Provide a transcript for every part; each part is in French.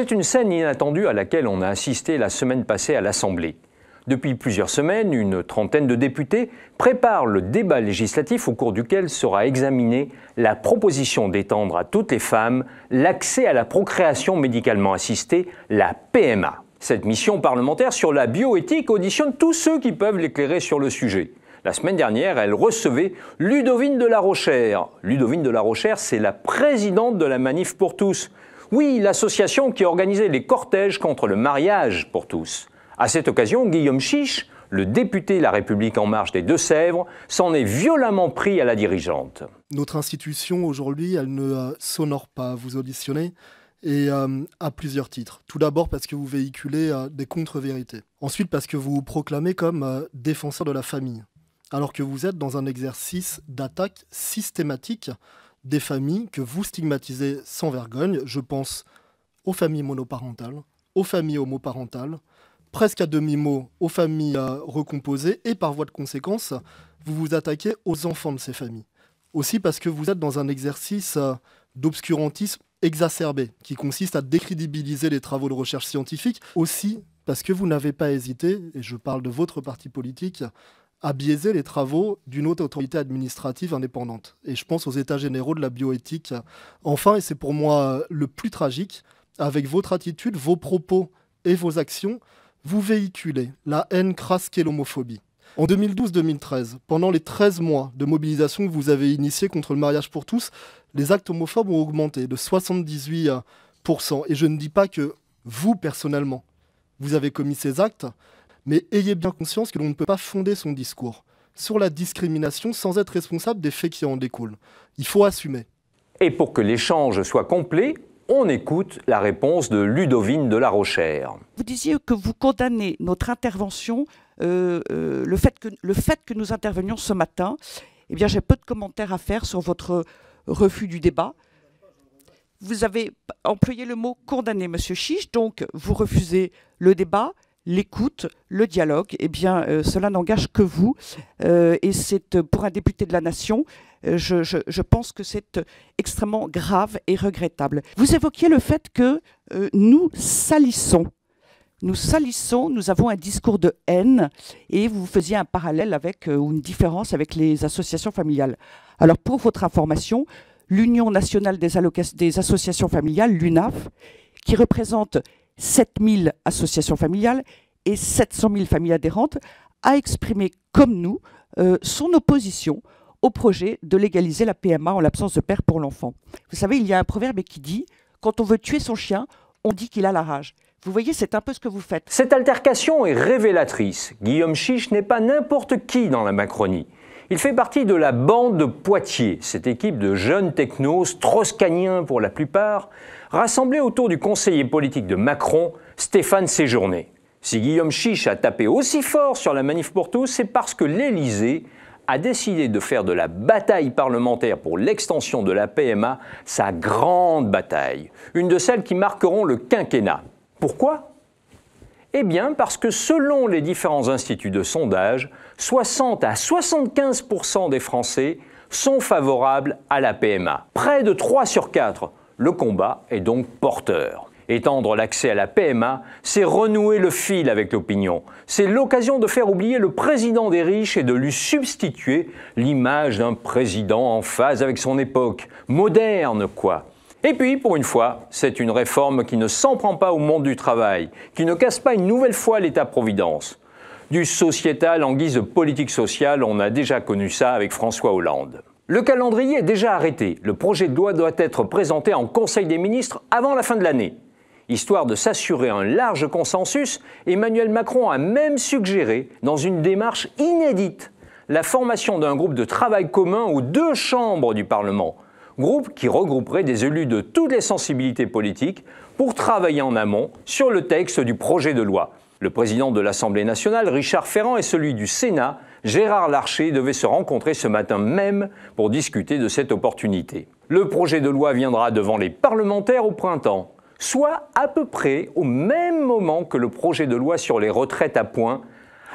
C'est une scène inattendue à laquelle on a assisté la semaine passée à l'Assemblée. Depuis plusieurs semaines, une trentaine de députés préparent le débat législatif au cours duquel sera examinée la proposition d'étendre à toutes les femmes l'accès à la procréation médicalement assistée, la PMA. Cette mission parlementaire sur la bioéthique auditionne tous ceux qui peuvent l'éclairer sur le sujet. La semaine dernière, elle recevait Ludovine de la Rochère. Ludovine de la Rochère, c'est la présidente de la Manif pour tous. Oui, l'association qui organisait les cortèges contre le mariage pour tous. À cette occasion, Guillaume Chiche, le député La République en marche des Deux-Sèvres, s'en est violemment pris à la dirigeante. Notre institution aujourd'hui, elle ne euh, s'honore pas. Vous auditionner, et euh, à plusieurs titres. Tout d'abord parce que vous véhiculez euh, des contre-vérités. Ensuite parce que vous vous proclamez comme défenseur de la famille, alors que vous êtes dans un exercice d'attaque systématique des familles que vous stigmatisez sans vergogne. Je pense aux familles monoparentales, aux familles homoparentales, presque à demi-mot aux familles recomposées et par voie de conséquence, vous vous attaquez aux enfants de ces familles. Aussi parce que vous êtes dans un exercice euh, d'obscurantisme exacerbé qui consiste à décrédibiliser les travaux de recherche scientifique, aussi parce que vous n'avez pas hésité, et je parle de votre parti politique, à biaiser les travaux d'une autre autorité administrative indépendante. Et je pense aux états généraux de la bioéthique. Enfin, et c'est pour moi le plus tragique, avec votre attitude, vos propos et vos actions, vous véhiculez la haine crasse qu'est l'homophobie. En 2012-2013, pendant les 13 mois de mobilisation que vous avez initiée contre le mariage pour tous, les actes homophobes ont augmenté de 78%. Et je ne dis pas que vous, personnellement, vous avez commis ces actes, mais ayez bien conscience que l'on ne peut pas fonder son discours sur la discrimination sans être responsable des faits qui en découlent. Il faut assumer. Et pour que l'échange soit complet, on écoute la réponse de Ludovine de la Rochère. Vous disiez que vous condamnez notre intervention, euh, euh, le, fait que, nous intervenions ce matin. Eh bien, j'ai peu de commentaires à faire sur votre refus du débat. Vous avez employé le mot condamner » Monsieur Chiche, donc vous refusez le débat l'écoute, le dialogue, eh bien, euh, cela n'engage que vous. Euh, et c'est euh, pour un député de la nation, je, pense que c'est extrêmement grave et regrettable. Vous évoquiez le fait que nous salissons. Nous salissons, nous avons un discours de haine et vous faisiez un parallèle avec, ou une différence avec les associations familiales. Alors pour votre information, l'Union nationale des associations familiales, l'UNAF, qui représente 7000 associations familiales et 700 000 familles adhérentes, a exprimé, comme nous, euh, son opposition au projet de légaliser la PMA en l'absence de père pour l'enfant. Vous savez, il y a un proverbe qui dit quand on veut tuer son chien, on dit qu'il a la rage. Vous voyez, c'est un peu ce que vous faites. Cette altercation est révélatrice. Guillaume Chiche n'est pas n'importe qui dans la Macronie. Il fait partie de la bande de Poitiers, cette équipe de jeunes technos, troscaniens pour la plupart, rassemblés autour du conseiller politique de Macron, Stéphane Séjourné. Si Guillaume Chiche a tapé aussi fort sur la manif pour tous, c'est parce que l'Élysée a décidé de faire de la bataille parlementaire pour l'extension de la PMA sa grande bataille, une de celles qui marqueront le quinquennat. Pourquoi eh bien parce que selon les différents instituts de sondage, 60 à 75 des Français sont favorables à la PMA. Près de 3 sur 4. Le combat est donc porteur. Étendre l'accès à la PMA, c'est renouer le fil avec l'opinion. C'est l'occasion de faire oublier le président des riches et de lui substituer l'image d'un président en phase avec son époque. Moderne, quoi. Et puis, pour une fois, c'est une réforme qui ne s'en prend pas au monde du travail, qui ne casse pas une nouvelle fois l'État-providence. Du sociétal en guise de politique sociale, on a déjà connu ça avec François Hollande. Le calendrier est déjà arrêté. Le projet de loi doit être présenté en Conseil des ministres avant la fin de l'année. Histoire de s'assurer un large consensus, Emmanuel Macron a même suggéré, dans une démarche inédite, la formation d'un groupe de travail commun aux deux chambres du Parlement, groupe qui regrouperait des élus de toutes les sensibilités politiques pour travailler en amont sur le texte du projet de loi. Le président de l'Assemblée nationale, Richard Ferrand, et celui du Sénat, Gérard Larcher, devaient se rencontrer ce matin même pour discuter de cette opportunité. Le projet de loi viendra devant les parlementaires au printemps, soit à peu près au même moment que le projet de loi sur les retraites à points,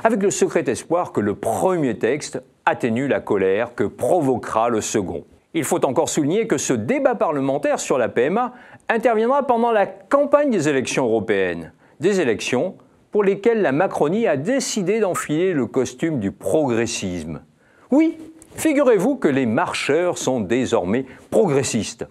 avec le secret espoir que le premier texte atténue la colère que provoquera le second. Il faut encore souligner que ce débat parlementaire sur la PMA interviendra pendant la campagne des élections européennes, des élections pour lesquelles la Macronie a décidé d'enfiler le costume du progressisme. Oui, figurez-vous que les marcheurs sont désormais progressistes.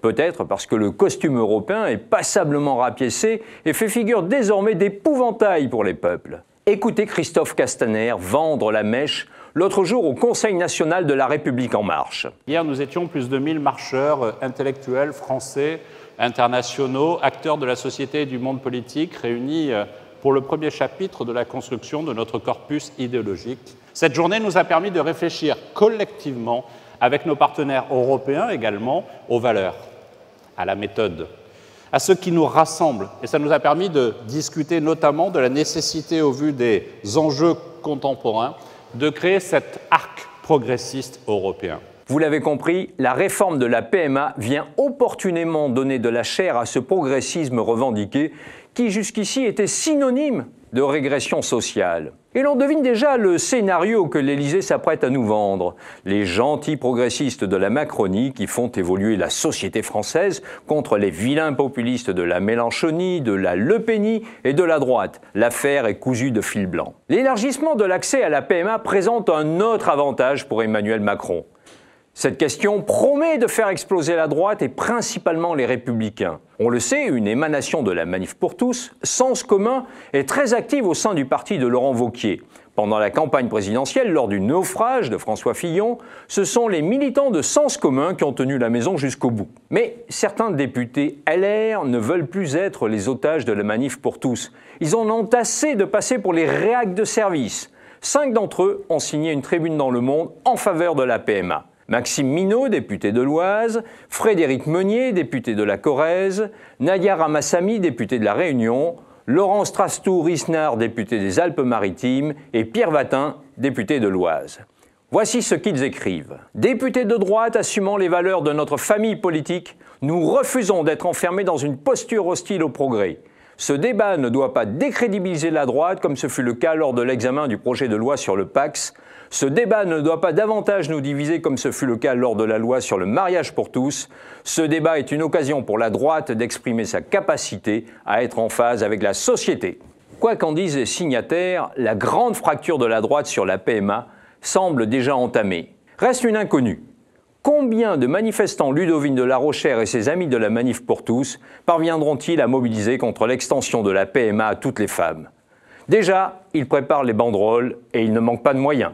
Peut-être parce que le costume européen est passablement rapiécé et fait figure désormais d'épouvantail pour les peuples. Écoutez Christophe Castaner vendre la mèche l'autre jour au Conseil national de la République en marche. Hier, nous étions plus de 1000 marcheurs euh, intellectuels français, internationaux, acteurs de la société et du monde politique réunis euh, pour le premier chapitre de la construction de notre corpus idéologique. Cette journée nous a permis de réfléchir collectivement, avec nos partenaires européens également, aux valeurs, à la méthode, à ce qui nous rassemble. Et ça nous a permis de discuter notamment de la nécessité, au vu des enjeux contemporains, de créer cet arc progressiste européen. Vous l'avez compris, la réforme de la PMA vient opportunément donner de la chair à ce progressisme revendiqué qui jusqu'ici était synonyme de régression sociale. Et l'on devine déjà le scénario que l'Élysée s'apprête à nous vendre. Les gentils progressistes de la Macronie qui font évoluer la société française contre les vilains populistes de la Mélenchonie, de la Le Penie et de la droite. L'affaire est cousue de fil blanc. L'élargissement de l'accès à la PMA présente un autre avantage pour Emmanuel Macron. Cette question promet de faire exploser la droite et principalement les républicains. On le sait, une émanation de la Manif pour tous, Sens commun est très active au sein du parti de Laurent Vauquier. Pendant la campagne présidentielle, lors du naufrage de François Fillon, ce sont les militants de Sens commun qui ont tenu la maison jusqu'au bout. Mais certains députés LR ne veulent plus être les otages de la Manif pour tous. Ils en ont assez de passer pour les réacs de service. Cinq d'entre eux ont signé une tribune dans Le Monde en faveur de la PMA. Maxime Minot, député de l'Oise, Frédéric Meunier, député de la Corrèze, Nadia Ramassamy, député de la Réunion, Laurent Strastou-Risnard, député des Alpes-Maritimes, et Pierre Vatin, député de l'Oise. Voici ce qu'ils écrivent. Députés de droite assumant les valeurs de notre famille politique, nous refusons d'être enfermés dans une posture hostile au progrès. Ce débat ne doit pas décrédibiliser la droite comme ce fut le cas lors de l'examen du projet de loi sur le PAX, ce débat ne doit pas davantage nous diviser comme ce fut le cas lors de la loi sur le mariage pour tous. Ce débat est une occasion pour la droite d'exprimer sa capacité à être en phase avec la société. Quoi qu'en disent les signataires, la grande fracture de la droite sur la PMA semble déjà entamée. Reste une inconnue. Combien de manifestants Ludovine de la Rochère et ses amis de la Manif pour tous parviendront-ils à mobiliser contre l'extension de la PMA à toutes les femmes Déjà, ils préparent les banderoles et il ne manque pas de moyens.